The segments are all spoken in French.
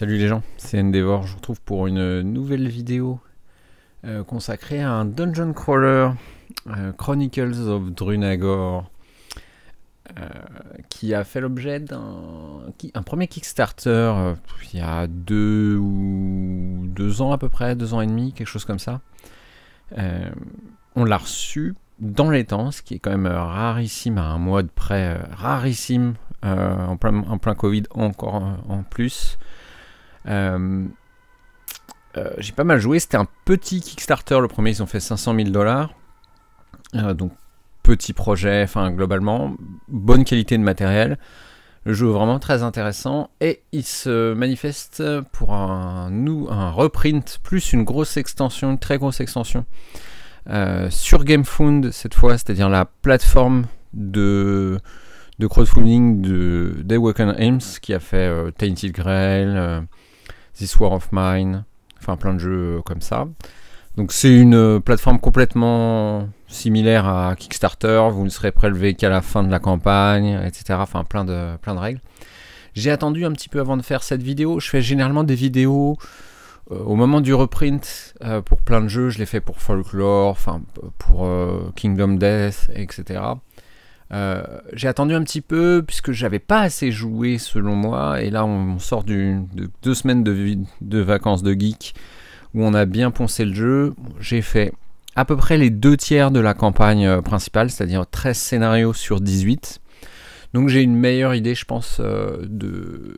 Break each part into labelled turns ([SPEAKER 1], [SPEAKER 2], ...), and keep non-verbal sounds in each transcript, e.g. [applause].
[SPEAKER 1] Salut les gens, c'est Endeavor, je vous retrouve pour une nouvelle vidéo euh, consacrée à un dungeon crawler, euh, Chronicles of Drunagor, euh, qui a fait l'objet d'un premier Kickstarter il y a deux ou deux ans à peu près, deux ans et demi, quelque chose comme ça. on l'a reçu dans les temps, ce qui est quand même rarissime à un mois de près, rarissime en plein, en, plein, Covid encore en plus. Euh, euh, j'ai pas mal joué, c'était un petit Kickstarter le premier, ils ont fait 500 000 dollars. Euh, donc petit projet, enfin globalement, bonne qualité de matériel. Le jeu vraiment très intéressant et il se manifeste pour un, un reprint plus une grosse extension, une très grosse extension sur GameFound cette fois, c'est-à-dire la plateforme de, de crowdfunding de Day Ames qui a fait Tainted Grail, This War of Mine, enfin plein de jeux euh, comme ça. Donc c'est une euh, plateforme complètement similaire à Kickstarter, vous ne serez prélevé qu'à la fin de la campagne, etc. Enfin plein de, plein de règles. J'ai attendu un petit peu avant de faire cette vidéo, je fais généralement des vidéos euh, au moment du reprint pour plein de jeux, je l'ai fait pour Folklore, enfin pour Kingdom Death, etc. Euh, j'ai attendu un petit peu puisque j'avais pas assez joué selon moi. Et là, on, sort de deux semaines de, de, vacances de geek où on a bien poncé le jeu. J'ai fait à peu près les deux tiers de la campagne euh, principale, c'est-à-dire 13 scénarios sur 18. Donc j'ai une meilleure idée, je pense, euh, de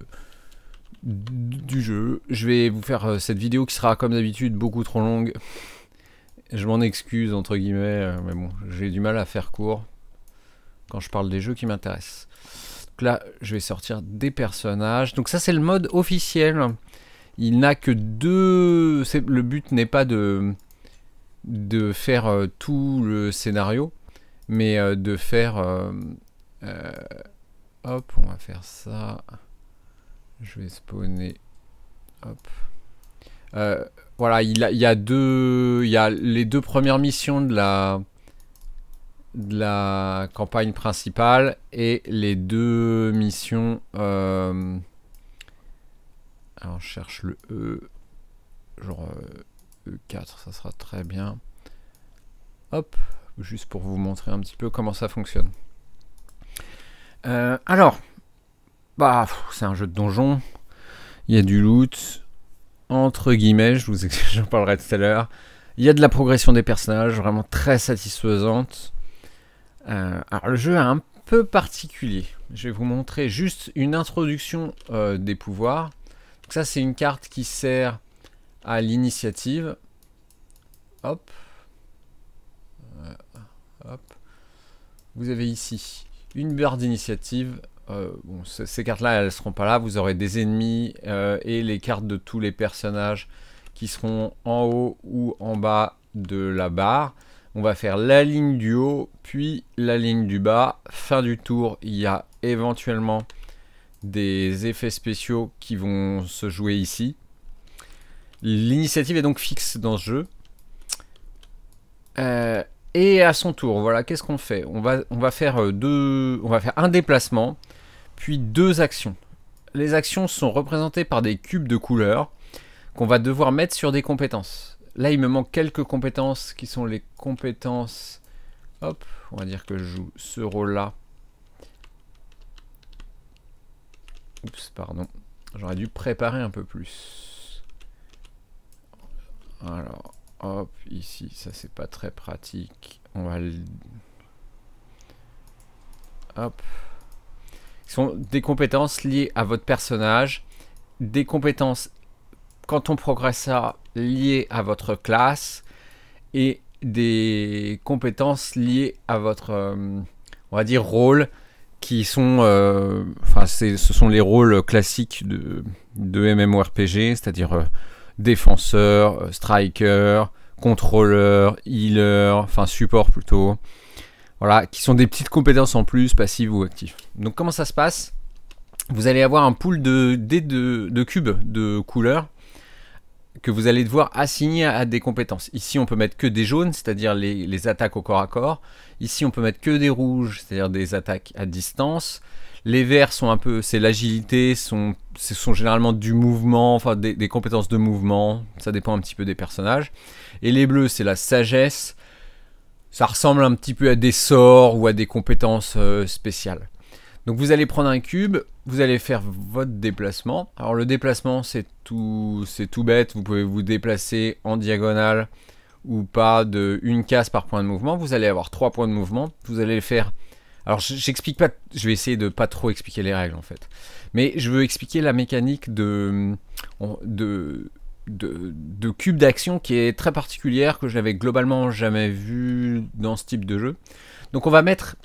[SPEAKER 1] du jeu. Je vais vous faire cette vidéo qui sera comme d'habitude beaucoup trop longue. Je m'en excuse entre guillemets, mais bon, j'ai du mal à faire court quand je parle des jeux qui m'intéressent. Donc là, je vais sortir des personnages. Donc ça, c'est le mode officiel. Il n'a que deux... Le but n'est pas de, de faire euh, tout le scénario, mais euh, de faire... Euh, hop, on va faire ça. Je vais spawner. Hop. voilà, il, a, il a deux... Il y a les deux premières missions de la de la campagne principale et les deux missions. Euh, alors, je cherche le E, genre E4, euh, e ça sera très bien. Hop, juste pour vous montrer un petit peu comment ça fonctionne. Euh, alors, bah, c'est un jeu de donjon. Il y a du loot, entre guillemets, je vous [laughs] en parlerai tout à l'heure. Il y a de la progression des personnages, vraiment très satisfaisante. Euh, alors le jeu est un peu particulier. Je vais vous montrer juste une introduction euh, des pouvoirs. ça c'est une carte qui sert à l'initiative. Hop. Euh, vous avez ici une barre d'initiative. ces cartes-là, elles ne seront pas là. Vous aurez des ennemis et les cartes de tous les personnages qui seront en haut ou en bas de la barre. On va faire la ligne du haut, puis la ligne du bas. Fin du tour, il y a éventuellement des effets spéciaux qui vont se jouer ici. L'initiative est donc fixe dans ce jeu. Euh, et à son tour, voilà, qu'est-ce qu'on fait on va, on va, faire euh, deux, on va faire un déplacement, puis deux actions. Les actions sont représentées par des cubes de couleurs qu'on va devoir mettre sur des compétences. Là, il me manque quelques compétences qui sont les compétences... Hop, on va dire que je joue ce rôle-là. Oups, pardon. J'aurais dû préparer un peu plus. Alors, hop, ici, ça c'est pas très pratique. On va le... Hop. Ce sont des compétences liées à votre personnage. Des compétences, quand on progresse ça, liées à votre classe et des compétences liées à votre, euh, on va dire, rôle, qui sont, euh, ce sont les rôles classiques de, de MMORPG, c'est-à-dire euh, défenseur, striker, contrôleur, healer, enfin support plutôt. Voilà, qui sont des petites compétences en plus, passives ou actives. Donc comment ça se passe Vous allez avoir un pool de de, de cubes de couleurs que vous allez devoir assigner à des compétences. Ici, on peut mettre que des jaunes, c'est-à-dire les, attaques au corps à corps. Ici, on peut mettre que des rouges, c'est-à-dire des attaques à distance. Les verts sont un peu, c'est l'agilité, sont, ce sont généralement du mouvement, enfin des, compétences de mouvement, ça dépend un petit peu des personnages. Et les bleus, c'est la sagesse, ça ressemble un petit peu à des sorts ou à des compétences euh, spéciales. Donc vous allez prendre un cube, vous allez faire votre déplacement. Alors le déplacement c'est tout, c'est tout bête, vous pouvez vous déplacer en diagonale ou pas de une case par point de mouvement. Vous allez avoir trois points de mouvement, vous allez le faire... Alors j'explique pas, je vais essayer de pas trop expliquer les règles en fait. Mais je veux expliquer la mécanique de, de, de cube d'action qui est très particulière, que je n'avais globalement jamais vu dans ce type de jeu. Donc on va mettre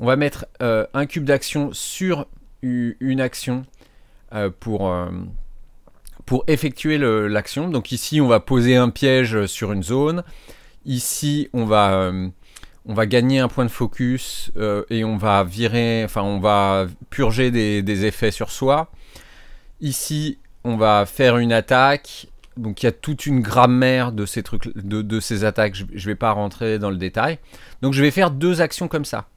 [SPEAKER 1] on va mettre euh, un cube d'action sur une action euh, pour, euh, pour effectuer l'action. Donc ici, on va poser un piège sur une zone. Ici, on va, on va gagner un point de focus et on va virer, enfin, on va purger des, effets sur soi. Ici, on va faire une attaque donc il y a toute une grammaire de ces trucs, de, de ces attaques. Je ne vais pas rentrer dans le détail. Donc je vais faire deux actions comme ça.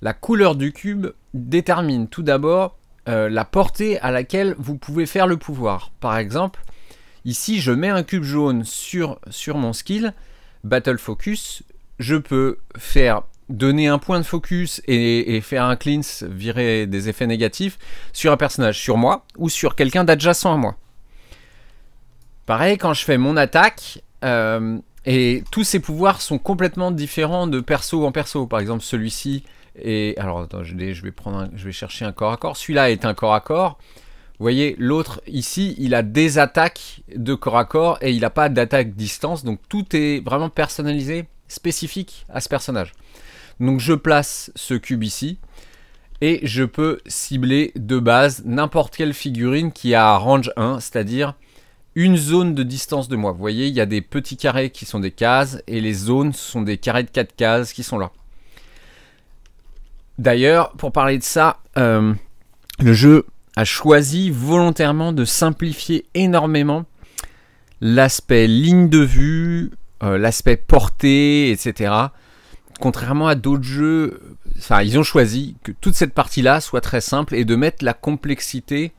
[SPEAKER 1] La couleur du cube détermine tout d'abord euh, la portée à laquelle vous pouvez faire le pouvoir. Par exemple, ici je mets un cube jaune sur, sur mon skill, Battle Focus, je peux faire donner un point de focus et, faire un cleanse, virer des effets négatifs sur un personnage, sur moi ou sur quelqu'un d'adjacent à moi. Pareil, quand je fais mon attaque, euh, et tous ces pouvoirs sont complètement différents de perso en perso. Par exemple, celui-ci, et alors, attends, je, vais, je vais chercher un corps à corps. Celui-là est un corps à corps. Vous voyez, l'autre ici, il a des attaques de corps à corps et il n'a pas d'attaque distance. Donc tout est vraiment personnalisé, spécifique à ce personnage. Donc je place ce cube ici et je peux cibler de base n'importe quelle figurine qui a range 1, c'est-à-dire une zone de distance de moi. Vous voyez, il y a des petits carrés qui sont des cases et les zones sont des carrés de 4 cases qui sont là. D'ailleurs, pour parler de ça, euh, le jeu a choisi volontairement de simplifier énormément l'aspect ligne de vue, euh, l'aspect portée, etc. Contrairement à d'autres jeux, enfin, ils ont choisi que toute cette partie-là soit très simple et de mettre la complexité,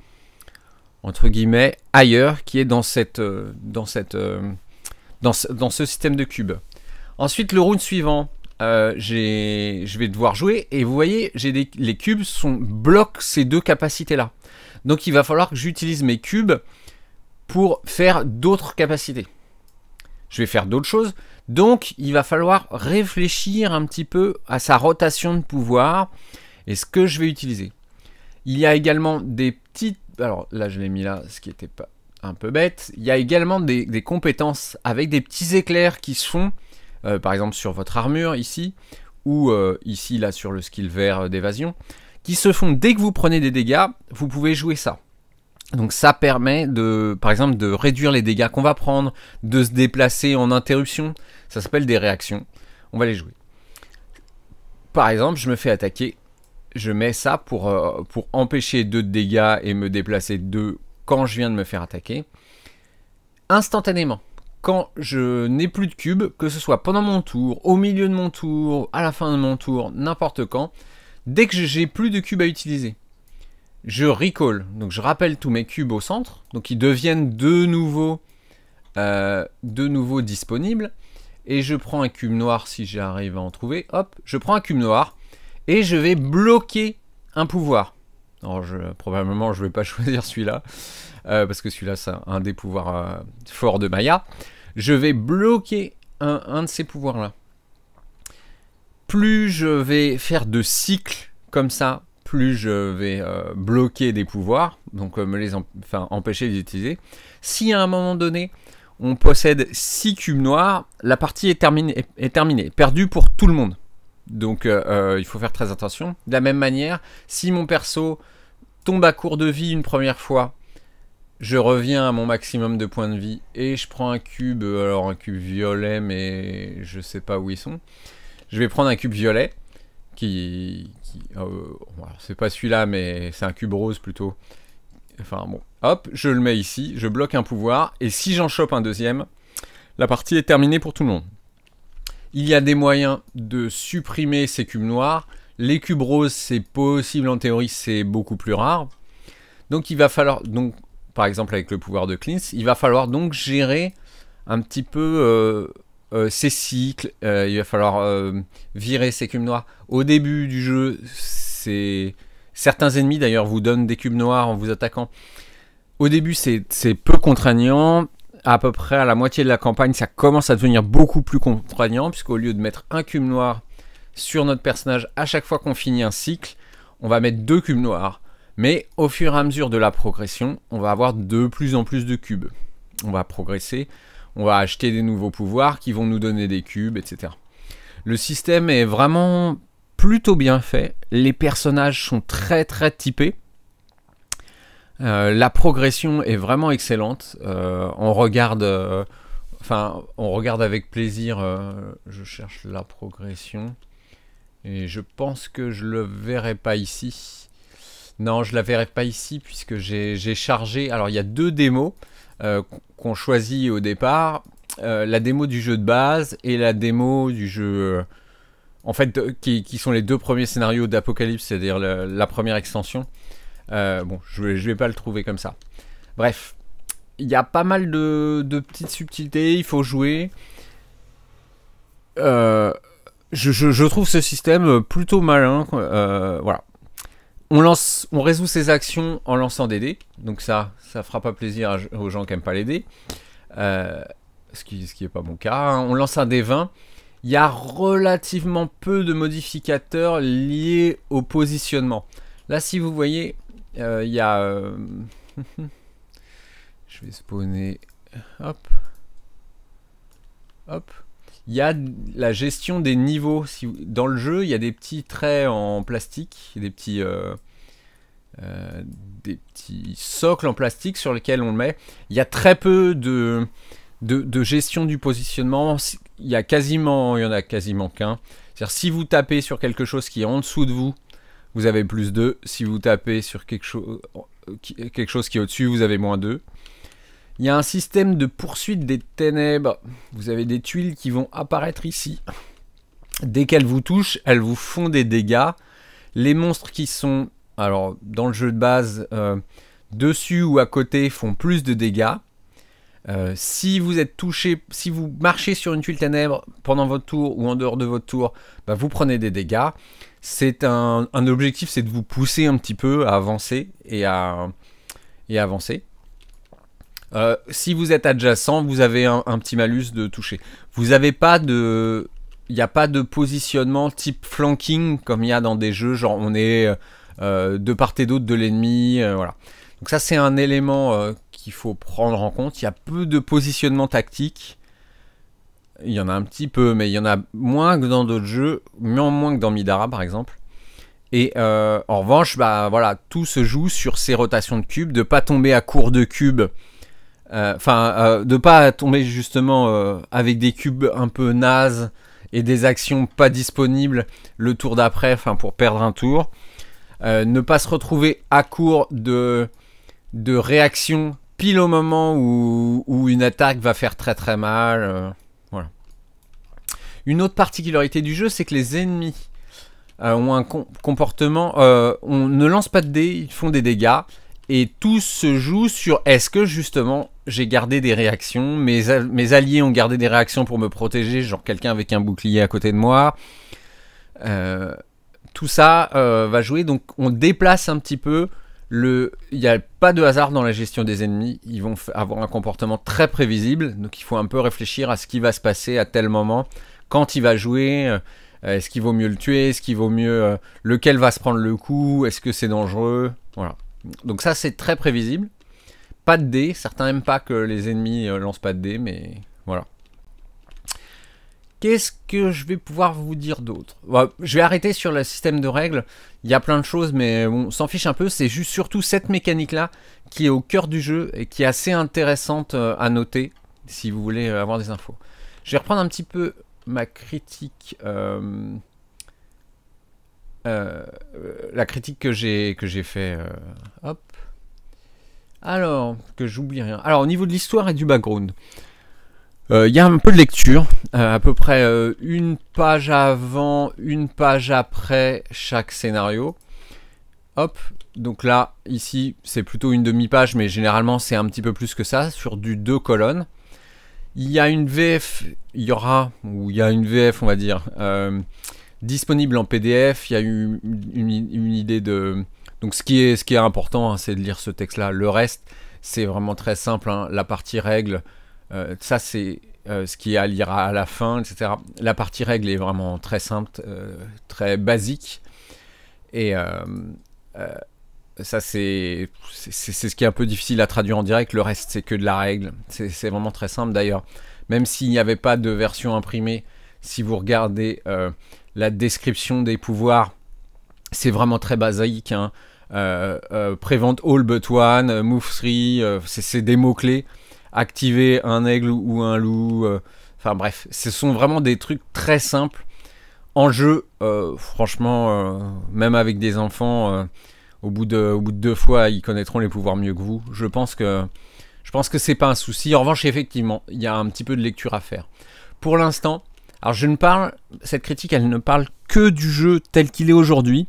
[SPEAKER 1] entre guillemets, ailleurs, qui est dans, cette, euh, dans, cette, ce, dans ce système de cubes. Ensuite, le round suivant, euh, je vais devoir jouer. Et vous voyez, les cubes sont, bloquent ces deux capacités-là. Donc il va falloir que j'utilise mes cubes pour faire d'autres capacités. Je vais faire d'autres choses. Donc il va falloir réfléchir un petit peu à sa rotation de pouvoir et ce que je vais utiliser. Il y a également des petites... Alors là je l'ai mis là, ce qui n'était pas un peu bête. Il y a également des, des compétences avec des petits éclairs qui se font euh, par exemple sur votre armure ici, ou euh, ici là sur le skill vert euh, d'évasion, qui se font dès que vous prenez des dégâts, vous pouvez jouer ça. Donc ça permet de, par exemple, de réduire les dégâts qu'on va prendre, de se déplacer en interruption. Ça s'appelle des réactions. On va les jouer. Par exemple, je me fais attaquer. Je mets ça pour, pour empêcher deux dégâts et me déplacer deux quand je viens de me faire attaquer. Instantanément quand je n'ai plus de cubes, que ce soit pendant mon tour, au milieu de mon tour, à la fin de mon tour, n'importe quand, dès que j'ai plus de cubes à utiliser, je recall, donc je rappelle tous mes cubes au centre, donc ils deviennent de nouveau, euh, de disponibles, et je prends un cube noir si j'arrive à en trouver, hop, je prends un cube noir, et je vais bloquer un pouvoir. Alors je, probablement je ne vais pas [laughs] choisir celui-là, euh, parce que celui-là, c'est un des pouvoirs euh, forts de Maya. Je vais bloquer un, de ces pouvoirs-là. Plus je vais faire de cycles comme ça, plus je vais euh, bloquer des pouvoirs, donc me les empêcher d'utiliser. les utiliser. Si à un moment donné, on possède six cubes noirs, la partie est terminée, est terminée, perdue pour tout le monde. Donc il faut faire très attention. De la même manière, si mon perso tombe à court de vie une première fois, je reviens à mon maximum de points de vie et je prends un cube, euh, alors un cube violet, mais je ne sais pas où ils sont. Je vais prendre un cube violet qui, euh, c'est pas celui-là, mais c'est un cube rose plutôt. Enfin bon, hop, je le mets ici, je bloque un pouvoir et si j'en chope un deuxième, la partie est terminée pour tout le monde. Il y a des moyens de supprimer ces cubes noirs. Les cubes roses, c'est possible en théorie, c'est beaucoup plus rare. Donc il va falloir donc par exemple avec le pouvoir de Clint, il va falloir donc gérer un petit peu ses euh, euh, cycles, euh, il va falloir virer ses cubes noirs. Au début du jeu, c'est... Certains ennemis d'ailleurs vous donnent des cubes noirs en vous attaquant. Au début c'est peu contraignant, à peu près à la moitié de la campagne, ça commence à devenir beaucoup plus contraignant, puisqu'au lieu de mettre un cube noir sur notre personnage à chaque fois qu'on finit un cycle, on va mettre deux cubes noirs. Mais au fur et à mesure de la progression, on va avoir de plus en plus de cubes. On va progresser, on va acheter des nouveaux pouvoirs qui vont nous donner des cubes, etc. Le système est vraiment plutôt bien fait. Les personnages sont très très typés. Euh, la progression est vraiment excellente. Euh, on regarde, euh, enfin, on regarde avec plaisir. je cherche la progression et je pense que je le verrai pas ici. Non, je la verrai pas ici puisque j'ai chargé. Alors il y a deux démos euh, qu'on choisit au départ. Euh, la démo du jeu de base et la démo du jeu. Euh, en fait, qui, sont les deux premiers scénarios d'Apocalypse, c'est-à-dire la première extension. bon, je vais, vais pas le trouver comme ça. Bref, il y a pas mal de, petites subtilités, il faut jouer. je, trouve ce système plutôt malin. voilà. On, lance, on résout ses actions en lançant des dés, donc ça, ça fera pas plaisir aux gens qui aiment pas les dés, euh, ce qui n'est pas mon cas. Hein. On lance un d 20, il y a relativement peu de modificateurs liés au positionnement. Là, si vous voyez, euh, il y a... Euh, [laughs] je vais spawner... Hop. Hop. Il y a la gestion des niveaux. dans le jeu, il y a des petits traits en plastique, euh, euh, des petits, socles en plastique sur lesquels on le met. Il y a très peu de, gestion du positionnement. Il y a quasiment, il y en a quasiment qu'un. C'est-à-dire si vous tapez sur quelque chose qui est en dessous de vous, vous avez plus 2. Si vous tapez sur quelque, chose qui est au-dessus, vous avez moins 2. Il y a un système de poursuite des ténèbres. Vous avez des tuiles qui vont apparaître ici. Dès qu'elles vous touchent, elles vous font des dégâts. Les monstres qui sont, alors dans le jeu de base, euh, dessus ou à côté font plus de dégâts. Euh, si vous êtes touché, si vous marchez sur une tuile ténèbre pendant votre tour ou en dehors de votre tour, bah, vous prenez des dégâts. C'est un, objectif, c'est de vous pousser un petit peu à avancer et à avancer. Euh, si vous êtes adjacent, vous avez un, petit malus de toucher. Vous n'avez pas de... Il n'y a pas de positionnement type flanking comme il y a dans des jeux, genre on est euh, euh, de part et d'autre de l'ennemi, voilà. Donc ça c'est un élément qu'il faut prendre en compte. Il y a peu de positionnement tactique. Il y en a un petit peu, mais il y en a moins que dans d'autres jeux, moins que dans Midara par exemple. Et en revanche, bah voilà, tout se joue sur ces rotations de cubes, de ne pas tomber à court de cubes euh, enfin, euh, de pas tomber justement euh, avec des cubes un peu nazes et des actions pas disponibles le tour d'après, enfin pour perdre un tour. ne pas se retrouver à court de, de réaction pile au moment où, une attaque va faire très très mal. voilà. Une autre particularité du jeu, c'est que les ennemis ont un comportement. on ne lance pas de dés, ils font des dégâts. Et tout se joue sur est-ce que justement j'ai gardé des réactions, mes, alliés ont gardé des réactions pour me protéger, genre quelqu'un avec un bouclier à côté de moi. Euh, tout ça euh, va jouer, donc on déplace un petit peu le... Il n'y a pas de hasard dans la gestion des ennemis, ils vont avoir un comportement très prévisible, donc il faut un peu réfléchir à ce qui va se passer à tel moment, quand il va jouer. Euh, est-ce qu'il vaut mieux le tuer Est-ce qu'il vaut mieux... lequel va se prendre le coup Est-ce que c'est dangereux Voilà. Donc ça c'est très prévisible. Pas de dés, certains n'aiment pas que les ennemis euh, lancent pas de dés, mais voilà. Qu'est-ce que je vais pouvoir vous dire d'autre bah, Je vais arrêter sur le système de règles. Il y a plein de choses, mais on s'en fiche un peu. C'est juste surtout cette mécanique-là qui est au cœur du jeu et qui est assez intéressante euh, à noter si vous voulez avoir des infos. Je vais reprendre un petit peu ma critique. Euh, euh, euh, la critique que j'ai que j'ai fait. Euh, hop. Alors que j'oublie rien. Alors au niveau de l'histoire et du background, il y a un peu de lecture, à peu près une page avant, une page après chaque scénario. Hop. Donc là, ici, c'est plutôt une demi-page, mais généralement c'est un petit peu plus que ça, sur du deux colonnes. Il y a une VF, il y aura, ou il y a une VF, on va dire, disponible en PDF. Il y a eu une, idée de. Donc, ce qui est, ce qui est important, hein, c'est de lire ce texte-là. Le reste, c'est vraiment très simple. Hein. La partie règle euh, ça, c'est euh, ce qui est à lire à la fin, etc. La partie règle est vraiment très simple, euh, très basique. Et ça, c'est ce qui est un peu difficile à traduire en direct. Le reste, c'est que de la règle. C'est vraiment très simple d'ailleurs. Même s'il n'y avait pas de version imprimée, si vous regardez la description des pouvoirs, c'est vraiment très basique. Hein. Euh, euh, prevent all but one, euh, move three, c'est des mots-clés. Activer un aigle ou un loup. Enfin bref, ce sont vraiment des trucs très simples. En jeu, franchement, même avec des enfants, au bout, de, bout de deux fois, ils connaîtront les pouvoirs mieux que vous. Je pense que je pense que c'est pas un souci. En revanche, effectivement, il y a un petit peu de lecture à faire. Pour l'instant, alors je ne parle, cette critique, elle ne parle que du jeu tel qu'il est aujourd'hui.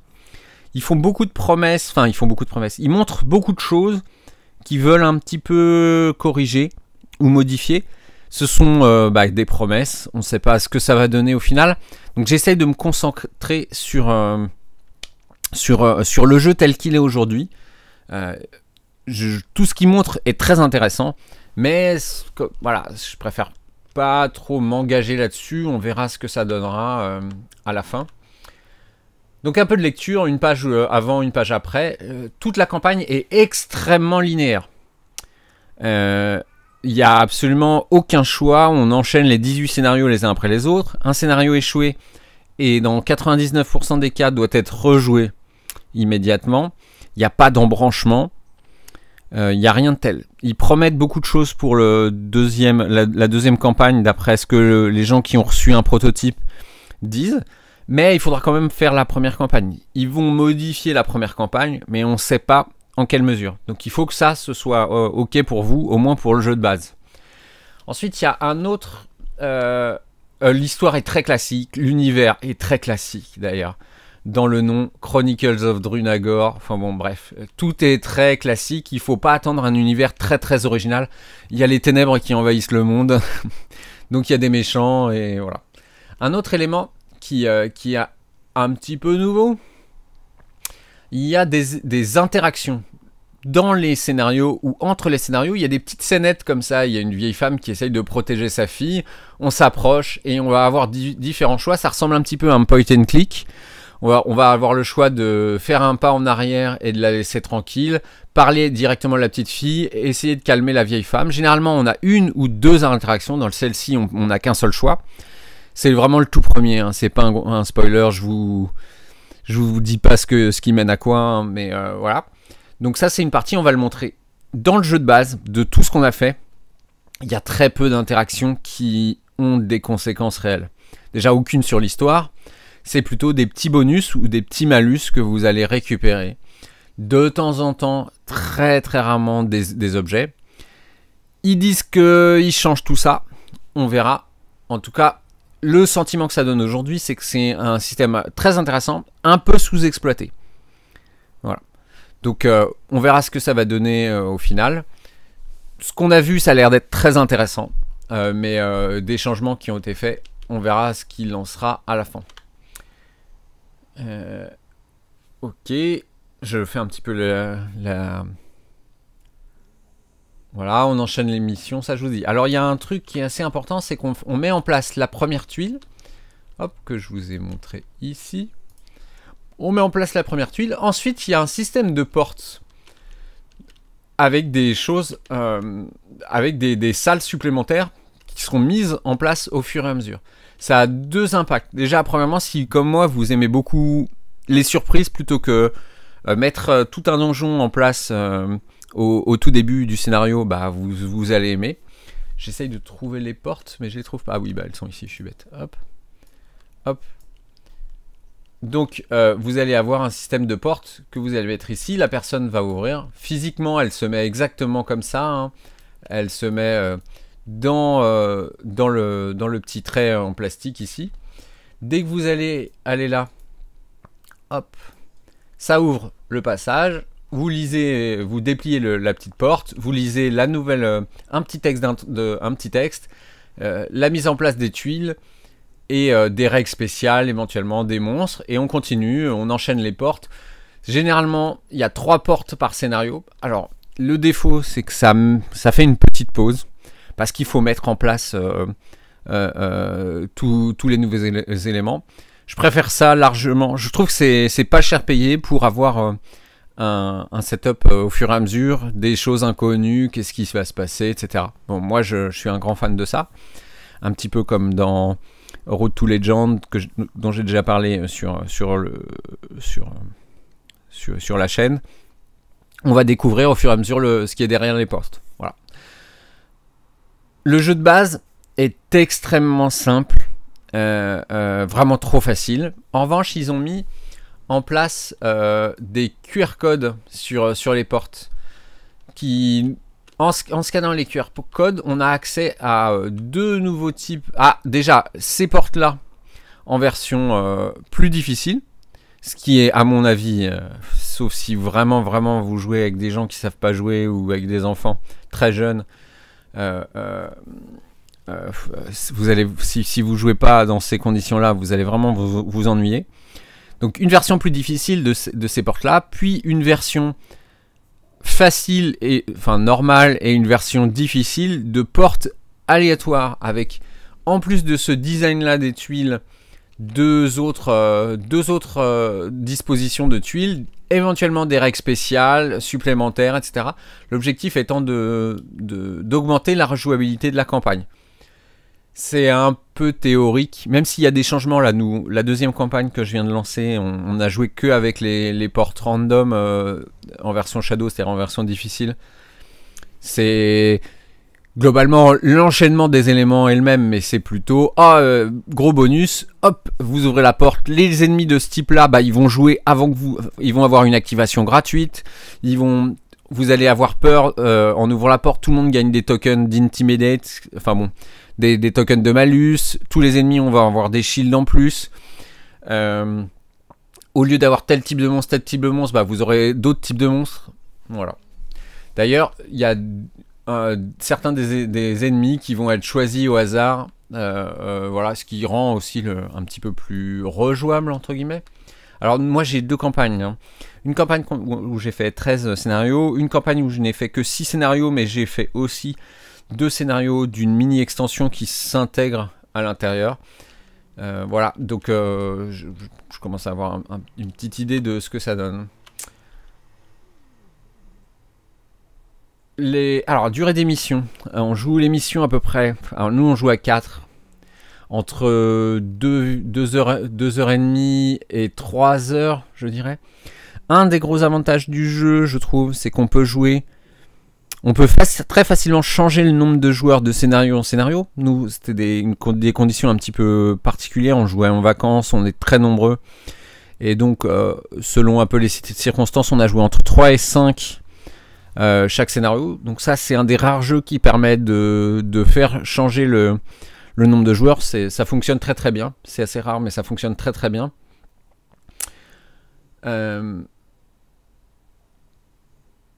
[SPEAKER 1] Ils font beaucoup de promesses, enfin ils font beaucoup de promesses. Ils montrent beaucoup de choses qu'ils veulent un petit peu corriger ou modifier. Ce sont euh, bah, des promesses, on ne sait pas ce que ça va donner au final. Donc j'essaye de me concentrer sur, euh, sur, euh, sur le jeu tel qu'il est aujourd'hui. tout ce qu'ils montrent est très intéressant, mais voilà, je préfère pas trop m'engager là-dessus. On verra ce que ça donnera euh, à la fin. Donc un peu de lecture, une page euh, avant, une page après. Euh, toute la campagne est extrêmement linéaire. Il n'y a absolument aucun choix. On enchaîne les 18 scénarios les uns après les autres. Un scénario échoué et dans 99% des cas doit être rejoué immédiatement. Il n'y a pas d'embranchement il euh, n'y a rien de tel. Ils promettent beaucoup de choses pour le deuxième, la, deuxième campagne, d'après ce que les gens qui ont reçu un prototype disent. Mais il faudra quand même faire la première campagne. Ils vont modifier la première campagne, mais on ne sait pas en quelle mesure. Donc il faut que ça, ce soit euh, OK pour vous, au moins pour le jeu de base. Ensuite, il y a un autre... Euh, l'histoire est très classique, l'univers est très classique d'ailleurs dans le nom, Chronicles of Drunagor. Enfin bon, bref, tout est très classique. Il faut pas attendre un univers très très original. Il y a les ténèbres qui envahissent le monde, [laughs] donc il y a des méchants et voilà. Un autre élément qui, euh, qui est un petit peu nouveau, il y a des, des interactions dans les scénarios ou entre les scénarios, il y a des petites scénettes comme ça. Il y a une vieille femme qui essaye de protéger sa fille. On s'approche et on va avoir différents choix. Ça ressemble un petit peu à un point and click on va, avoir le choix de faire un pas en arrière et de la laisser tranquille, parler directement à la petite fille, essayer de calmer la vieille femme. Généralement, on a une ou deux interactions. Dans celle-ci, on n'a qu'un seul choix. C'est vraiment le tout premier. Hein. C'est pas un, spoiler. Je vous, je vous dis pas ce que, ce qui mène à quoi, hein, mais euh, voilà. Donc ça, c'est une partie. On va le montrer dans le jeu de base de tout ce qu'on a fait. Il y a très peu d'interactions qui ont des conséquences réelles. Déjà, aucune sur l'histoire c'est plutôt des petits bonus ou des petits malus que vous allez récupérer. De temps en temps, très très rarement des, objets. Ils disent qu'ils changent tout ça. On verra. En tout cas, le sentiment que ça donne aujourd'hui, c'est que c'est un système très intéressant, un peu sous-exploité. Voilà. Donc euh, on verra ce que ça va donner euh, au final. Ce qu'on a vu, ça a l'air d'être très intéressant. Euh, mais des changements qui ont été faits, on verra ce qu'il en sera à la fin. Euh, ok, je fais un petit peu la... Voilà, on enchaîne les missions, ça je vous dis. Alors il y a un truc qui est assez important, c'est qu'on met en place la première tuile. Hop, que je vous ai montré ici. On met en place la première tuile. Ensuite, il y a un système de portes avec des choses, euh, avec des, salles supplémentaires qui seront mises en place au fur et à mesure ça a deux impacts. Déjà, premièrement, si comme moi, vous aimez beaucoup les surprises plutôt que euh, mettre euh, tout un donjon en place euh, au, tout début du scénario, bah vous, vous allez aimer. J'essaye de trouver les portes, mais je les trouve pas. Ah oui, bah elles sont ici, je suis bête. Hop. Hop. Donc, vous allez avoir un système de portes que vous allez mettre ici. La personne va ouvrir. Physiquement, elle se met exactement comme ça. Hein. Elle se met dans, euh, dans, le, dans le petit trait en plastique ici. Dès que vous allez aller là, hop, ça ouvre le passage. Vous lisez, vous dépliez la petite porte, vous lisez la nouvelle, euh, un petit texte, petit texte euh, la mise en place des tuiles et des règles spéciales, éventuellement des monstres. Et on continue, on enchaîne les portes. Généralement, il y a trois portes par scénario. Alors, le défaut, c'est que ça, ça fait une petite pause parce qu'il faut mettre en place euh, euh, euh, tous les nouveaux éléments. Je préfère ça largement. Je trouve que c'est pas cher payé pour avoir un, setup au fur et à mesure, des choses inconnues, qu'est-ce qui va se passer, etc. Bon, moi, je, suis un grand fan de ça. Un petit peu comme dans Road to Legend, dont j'ai déjà parlé sur, la chaîne. On va découvrir au fur et à mesure ce qui est derrière les postes. Voilà. Le jeu de base est extrêmement simple, euh, euh, vraiment trop facile. En revanche, ils ont mis en place euh, des QR codes sur, sur les portes qui en, scannant les QR codes, on a accès à deux nouveaux types. Ah, déjà, ces portes-là en version plus difficile. Ce qui est, à mon avis, sauf si vraiment, vraiment vous jouez avec des gens qui savent pas jouer ou avec des enfants très jeunes, euh, euh, euh, vous allez, si, si, vous jouez pas dans ces conditions-là, vous allez vraiment vous, vous, ennuyer. Donc une version plus difficile de, de ces portes-là, puis une version facile et enfin normale et une version difficile de portes aléatoires avec en plus de ce design-là des tuiles deux autres, euh, deux autres euh, dispositions de tuiles, éventuellement des règles spéciales, supplémentaires, etc. L'objectif étant d'augmenter de, d'augmenter la rejouabilité de la campagne. C'est un peu théorique, même s'il y a des changements là. Nous, la deuxième campagne que je viens de lancer, on, a joué que avec les, les portes random euh, en version shadow, c'est-à-dire en version difficile. C'est globalement l'enchaînement des éléments est le même, mais c'est plutôt ah euh, gros bonus, hop, vous ouvrez la porte, les ennemis de ce type-là, bah ils vont jouer avant que vous, ils vont avoir une activation gratuite, ils vont vous allez avoir peur euh, en ouvrant la porte, tout le monde gagne des tokens d'intimidate, enfin bon, des, tokens de malus, tous les ennemis on va avoir des shields en plus. Euh, au lieu d'avoir tel type de monstre, tel type de monstre, bah, vous aurez d'autres types de monstres. Voilà. D'ailleurs, il y a euh, certains des, ennemis qui vont être choisis au hasard. Euh, euh, voilà, ce qui rend aussi un petit peu plus rejouable, entre guillemets. Alors moi j'ai deux campagnes. Hein. Une campagne où j'ai fait 13 scénarios, une campagne où je n'ai fait que 6 scénarios, mais j'ai fait aussi deux scénarios d'une mini extension qui s'intègre à l'intérieur. voilà, donc je, commence à avoir une petite idée de ce que ça donne. Alors, durée d'émission. Euh, on joue l'émission à peu près. Alors, nous, on joue à 4. Entre 2, h 30 et et 3 h je dirais. Un des gros avantages du jeu, je trouve, c'est qu'on peut jouer. On peut très facilement changer le nombre de joueurs de scénario en scénario. Nous, c'était des, des, conditions un petit peu particulières. On jouait en vacances, on est très nombreux. Et donc, euh, selon un peu les circonstances, on a joué entre 3 et 5 euh, chaque scénario. Donc ça, c'est un des rares jeux qui permet de, faire changer le, le, nombre de joueurs. Ça fonctionne très très bien. C'est assez rare, mais ça fonctionne très très bien. Euh,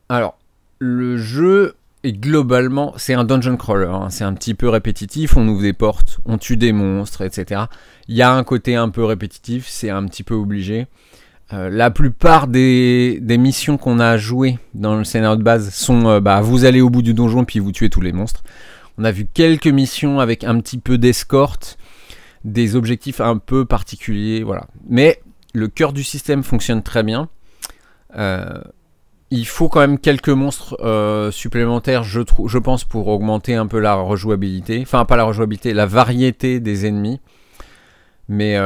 [SPEAKER 1] alors, le jeu est globalement, c'est un dungeon crawler. Hein. C'est un petit peu répétitif. On ouvre des portes, on tue des monstres, etc. Il y a un côté un peu répétitif. C'est un petit peu obligé. Euh, la plupart des, missions qu'on a jouées dans le scénario de base sont euh, bah, vous allez au bout du donjon puis vous tuez tous les monstres. On a vu quelques missions avec un petit peu d'escorte, des objectifs un peu particuliers, voilà. Mais le cœur du système fonctionne très bien. Euh, il faut quand même quelques monstres supplémentaires, je, je, pense, pour augmenter un peu la rejouabilité. Enfin, pas la rejouabilité, la variété des ennemis. Mais,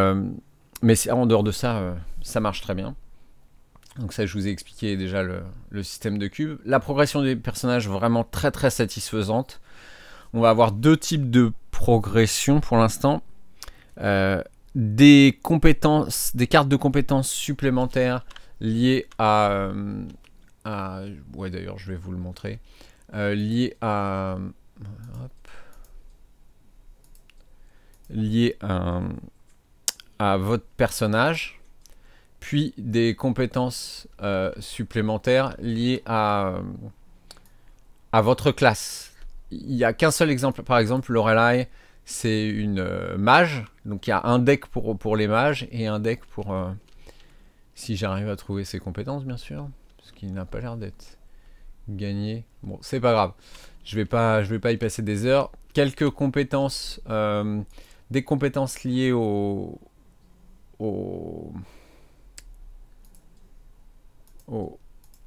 [SPEAKER 1] mais en dehors de ça, ça marche très bien. Donc ça, je vous ai expliqué déjà le, système de cube La progression des personnages vraiment très très satisfaisante. On va avoir deux types de progression pour l'instant. Euh, des compétences, des cartes de compétences supplémentaires liées euh, à, ouais d'ailleurs je vais vous le montrer, euh, liées à, hop, liées à, à votre personnage puis des compétences euh, supplémentaires liées à, euh, à votre classe. Il n'y a qu'un seul exemple, par exemple, Lorelai, c'est une euh, mage, donc il y a un deck pour, pour les mages et un deck pour... si j'arrive à trouver ses compétences, bien sûr, parce qu'il n'a pas l'air d'être gagné. Bon, c'est pas grave, je vais vais pas y passer des heures. Quelques compétences, des compétences liées au... au Oh.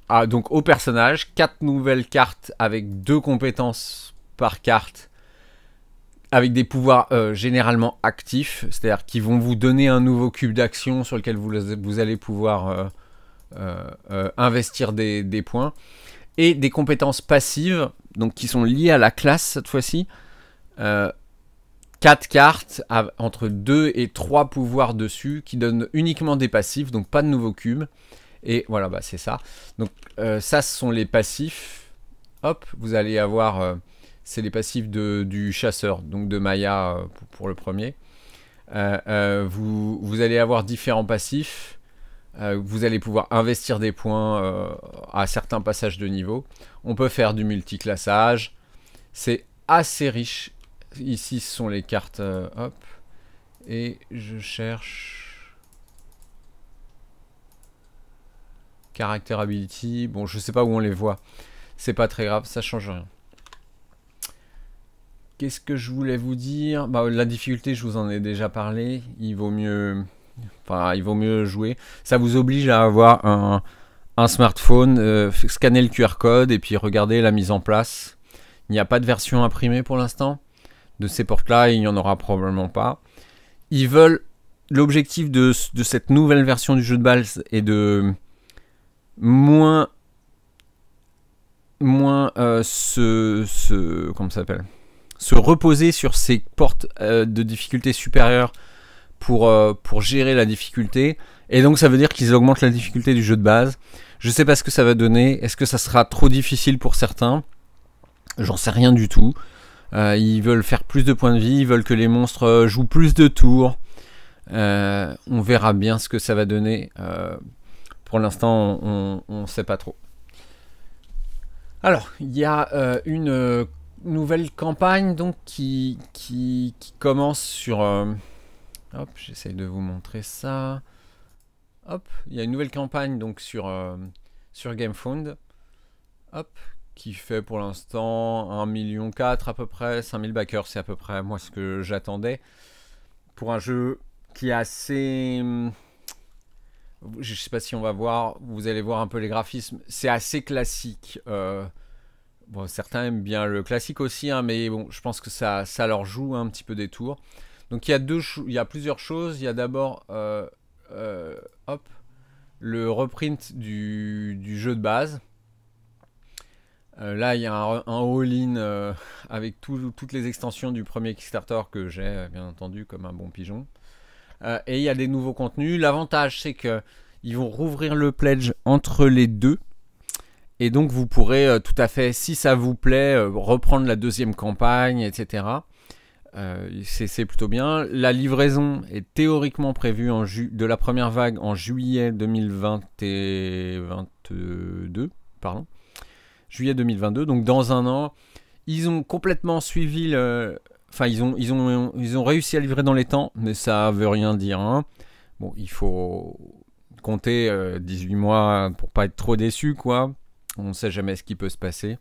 [SPEAKER 1] Ah, donc au personnage, 4 nouvelles cartes avec 2 compétences par carte, avec des pouvoirs euh, généralement actifs, c'est-à-dire qui vont vous donner un nouveau cube d'action sur lequel vous, allez pouvoir euh, euh, investir des, points, et des compétences passives, donc qui sont liées à la classe cette fois-ci. 4 cartes entre 2 et 3 pouvoirs dessus qui donnent uniquement des passifs, donc pas de nouveaux cubes. Et voilà, bah, c'est ça. Donc euh, ça, ce sont les passifs. Hop, vous allez avoir... Euh, c'est les passifs de, du chasseur, donc de Maya euh, pour, le premier. Vous, vous, allez avoir différents passifs. vous allez pouvoir investir des points à certains passages de niveau. On peut faire du multiclassage. C'est assez riche. Ici, ce sont les cartes. hop. Et je cherche... Character Ability, bon, je sais pas où on les voit. C'est pas très grave, ça change rien. Qu'est-ce que je voulais vous dire bah, La difficulté, je vous en ai déjà parlé. Il vaut mieux, enfin, il vaut mieux jouer. Ça vous oblige à avoir un, smartphone, euh, scanner le QR code et puis regarder la mise en place. Il n'y a pas de version imprimée pour l'instant de ces portes-là, il n'y en aura probablement pas. Ils veulent l'objectif de, de, cette nouvelle version du jeu de balles est de moins moins euh, se, comment s'appelle se reposer sur ces portes euh, de difficulté supérieure pour, euh, pour gérer la difficulté. Et donc ça veut dire qu'ils augmentent la difficulté du jeu de base. Je sais pas ce que ça va donner. Est-ce que ça sera trop difficile pour certains J'en sais rien du tout. ils veulent faire plus de points de vie, ils veulent que les monstres jouent plus de tours. on verra bien ce que ça va donner pour l'instant, on ne sait pas trop. Alors, il y a euh, une euh, nouvelle campagne donc qui, qui, commence sur. Euh, hop, j'essaie de vous montrer ça. Hop, il y a une nouvelle campagne donc sur, sur GameFound. Hop, qui fait pour l'instant 1,4 million à peu près, 5000 backers, c'est à peu près moi ce que j'attendais. Pour un jeu qui est assez. Hum, je sais pas si on va voir, vous allez voir un peu les graphismes, c'est assez classique. Euh, certains aiment bien le classique aussi, hein, mais bon, je pense que ça, ça leur joue un petit peu des tours. Donc il y a, deux il plusieurs choses. Il y a d'abord euh, euh, le reprint du, jeu de base. là, il y a un, all-in [laughs] avec toutes les extensions du premier Kickstarter que j'ai, bien entendu, comme un bon pigeon. Euh, et il y a des nouveaux contenus. L'avantage, c'est que ils vont rouvrir le pledge entre les deux. Et donc vous pourrez euh, tout à fait, si ça vous plaît, euh, reprendre la deuxième campagne, etc. c'est plutôt bien. La livraison est théoriquement prévue en de la première vague en juillet 2022. Pardon. Juillet 2022, donc dans un an. Ils ont complètement suivi le, Enfin, ils ont, ils, ont, ils ont réussi à livrer dans les temps, mais ça veut rien dire. Hein. Bon, il faut compter 18 euh, mois pour pas être trop déçu, quoi. On ne sait jamais ce qui peut se passer.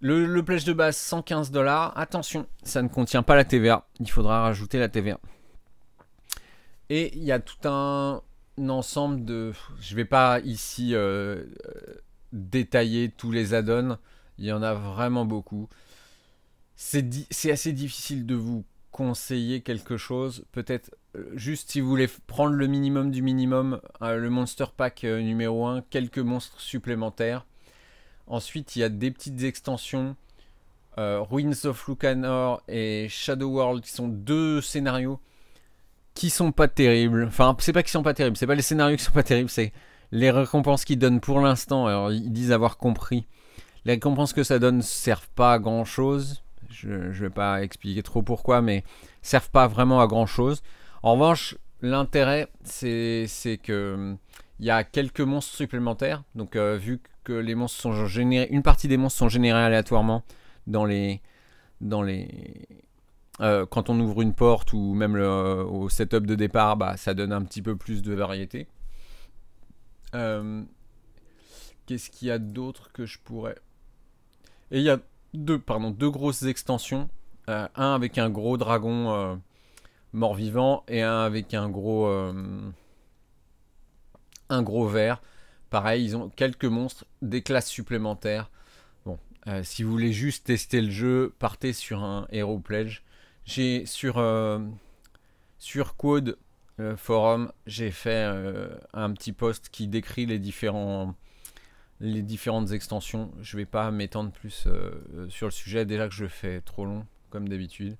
[SPEAKER 1] Le, le plage de base, 115 dollars. Attention, ça ne contient pas la TVA. Il faudra rajouter la TVA. Et il y a tout un, ensemble de... Je ne vais pas ici euh, détailler tous les add-ons. Il y en a vraiment beaucoup c'est assez difficile de vous conseiller quelque chose. Peut-être euh, juste si vous voulez prendre le minimum du minimum, euh, le Monster Pack euh, numéro 1, quelques monstres supplémentaires. Ensuite, il y a des petites extensions. Ruins of Lucanor et Shadow World qui sont deux scénarios qui sont pas terribles. Enfin, c'est pas qu'ils sont pas terribles, c'est pas les scénarios qui sont pas terribles, c'est les récompenses qu'ils donnent pour l'instant. Alors, ils disent avoir compris. Les récompenses que ça donne servent pas à grand chose je ne vais pas expliquer trop pourquoi, mais servent pas vraiment à grand chose. En revanche, l'intérêt, c'est que il y a quelques monstres supplémentaires. Donc, euh, vu que les monstres sont générés, une partie des monstres sont générés aléatoirement dans les, dans les, euh, quand on ouvre une porte ou même euh, au setup de départ, bah, ça donne un petit peu plus de variété. Qu'est-ce qu'il y a d'autre que je pourrais Et il y a deux, pardon, deux grosses extensions. Euh, un avec un gros dragon euh, mort-vivant et un avec un gros, euh, un gros verre. Pareil, ils ont quelques monstres, des classes supplémentaires. Bon, si vous voulez juste tester le jeu, partez sur un Hero Pledge. J'ai sur, sur code forum, j'ai fait un petit post qui décrit les différents les différentes extensions. Je vais pas m'étendre plus euh, euh, sur le sujet, déjà que je fais trop long, comme d'habitude.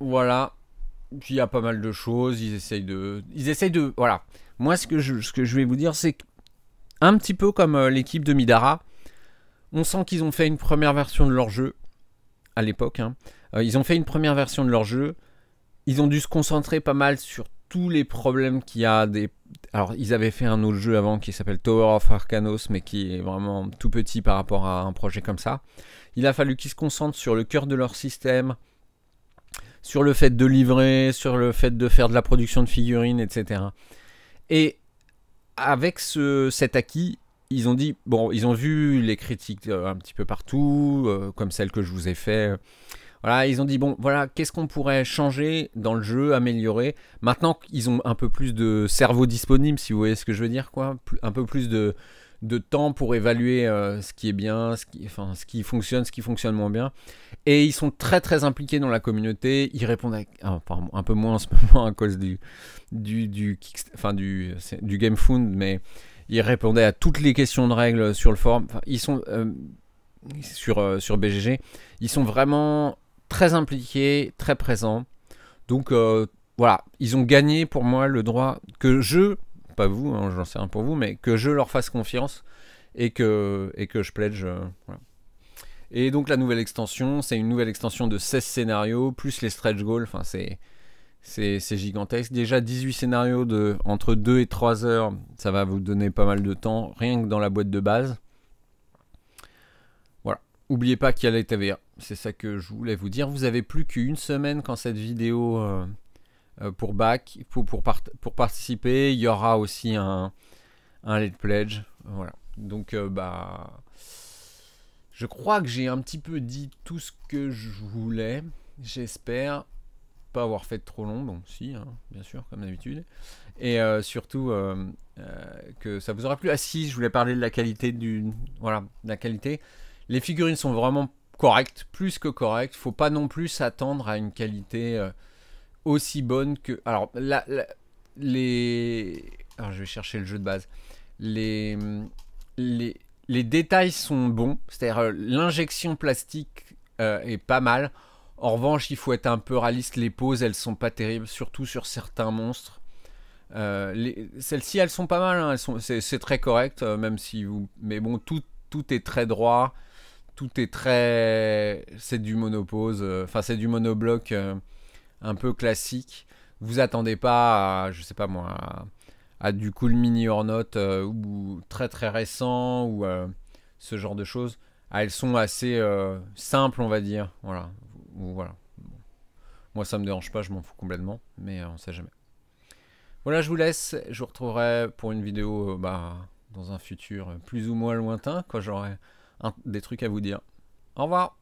[SPEAKER 1] Voilà. Puis il y a pas mal de choses. Ils essayent de. Ils essayent de. Voilà. Moi, ce que je, ce que je vais vous dire, c'est un petit peu comme euh, l'équipe de Midara. On sent qu'ils ont fait une première version de leur jeu à l'époque. Hein. ils ont fait une première version de leur jeu. Ils ont dû se concentrer pas mal sur tous les problèmes qu'il y a des alors ils avaient fait un autre jeu avant qui s'appelle Tower of Arcanos mais qui est vraiment tout petit par rapport à un projet comme ça. Il a fallu qu'ils se concentrent sur le cœur de leur système, sur le fait de livrer, sur le fait de faire de la production de figurines, etc. Et avec cet acquis, ils ont dit bon, ils ont vu les critiques euh, un petit peu partout, euh, comme celle que je vous ai fait euh, ils ont dit bon, voilà, qu'est-ce qu'on pourrait changer dans le jeu, améliorer. Maintenant qu'ils ont un peu plus de cerveau disponible, si vous voyez ce que je veux dire, quoi, un peu plus de, de temps pour évaluer euh, ce qui est bien, ce qui, enfin, ce qui fonctionne, ce qui fonctionne moins bien. Et ils sont très très impliqués dans la communauté. Ils répondent ah, un peu moins en ce [laughs] moment à cause du du du, enfin, du, du Game Fund, mais ils répondaient à toutes les questions de règles sur le forum. ils sont euh, sur, euh, sur BGG, ils sont vraiment très impliqué, très présent. Donc euh, voilà, ils ont gagné pour moi le droit que je, pas vous, hein, j'en sais rien pour vous, mais que je leur fasse confiance et que, et que je pledge. Euh, et donc la nouvelle extension, c'est une nouvelle extension de 16 scénarios, plus les stretch goals, enfin c'est... C'est gigantesque. Déjà 18 scénarios de entre 2 et 3 heures, ça va vous donner pas mal de temps, rien que dans la boîte de base. Voilà. Oubliez pas qu'il y a les TVA c'est ça que je voulais vous dire. Vous avez plus qu'une semaine quand cette vidéo euh, euh, pour bac pour, pour, participer. Il y aura aussi un, un pledge. Voilà. Donc euh, bah je crois que j'ai un petit peu dit tout ce que je voulais. J'espère pas avoir fait trop long, bon si, hein, bien sûr, comme d'habitude. Et surtout que ça vous aura plu. Ah si, je voulais parler de la qualité du. Voilà, de la qualité. Les figurines sont vraiment correct, plus que correct. Faut pas non plus s'attendre à une qualité euh, aussi bonne que. Alors, la, les. Alors, je vais chercher le jeu de base. Les. Les, détails sont bons, c'est-à-dire euh, l'injection plastique euh, est pas mal. En revanche, il faut être un peu réaliste, les poses elles sont pas terribles, surtout sur certains monstres. Les... Celles-ci elles sont pas mal, hein, elles sont... c'est très correct, même si vous. Mais bon, tout, tout est très droit tout est très. C'est du monopose, euh, enfin, c'est du monobloc euh, un peu classique. Vous attendez pas à, je sais pas moi, à, du cool mini or euh, ou très très récent ou ce genre de choses. Ah, elles sont assez simples, on va dire. Voilà. voilà. Moi, ça me dérange pas, je m'en fous complètement, mais on sait jamais. Voilà, je vous laisse. Je vous retrouverai pour une vidéo bah, dans un futur plus ou moins lointain, quand j'aurai des trucs à vous dire. Au revoir